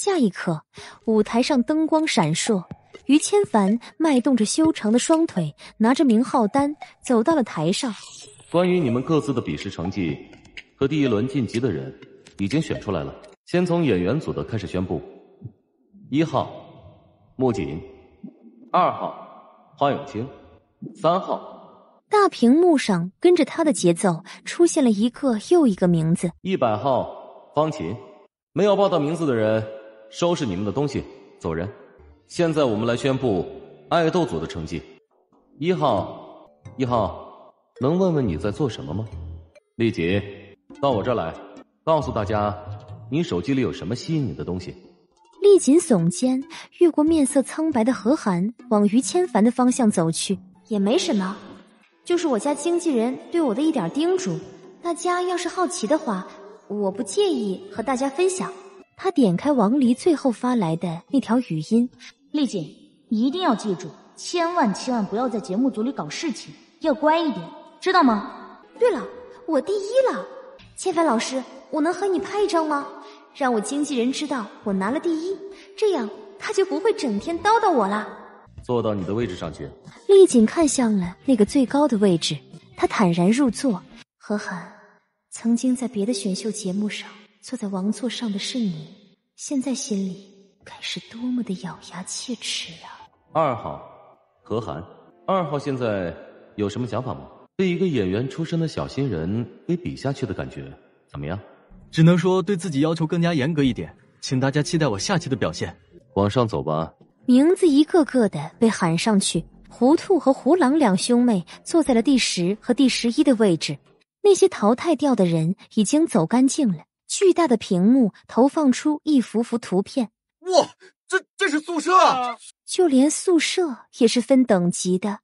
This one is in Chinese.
下一刻，舞台上灯光闪烁，于千凡迈动着修长的双腿，拿着名号单走到了台上。关于你们各自的笔试成绩和第一轮晋级的人已经选出来了，先从演员组的开始宣布：一号木槿，二号花永清，三号。大屏幕上跟着他的节奏出现了一个又一个名字：一百号方琴。没有报到名字的人。收拾你们的东西，走人！现在我们来宣布爱豆组的成绩。一号，一号，能问问你在做什么吗？丽锦，到我这儿来，告诉大家，你手机里有什么吸引你的东西？丽锦耸肩，越过面色苍白的何寒，往于千帆的方向走去。也没什么，就是我家经纪人对我的一点叮嘱。大家要是好奇的话，我不介意和大家分享。他点开王离最后发来的那条语音，丽锦，你一定要记住，千万千万不要在节目组里搞事情，要乖一点，知道吗？对了，我第一了，千帆老师，我能和你拍一张吗？让我经纪人知道我拿了第一，这样他就不会整天叨叨我了。坐到你的位置上去。丽锦看向了那个最高的位置，她坦然入座。何涵曾经在别的选秀节目上。坐在王座上的是你，现在心里该是多么的咬牙切齿呀！二号何涵，二号现在有什么想法吗？被一个演员出身的小新人给比下去的感觉怎么样？只能说对自己要求更加严格一点。请大家期待我下期的表现。往上走吧。名字一个个的被喊上去，糊涂和胡狼两兄妹坐在了第十和第十一的位置。那些淘汰掉的人已经走干净了。巨大的屏幕投放出一幅幅图片。哇，这这是宿舍，就连宿舍也是分等级的。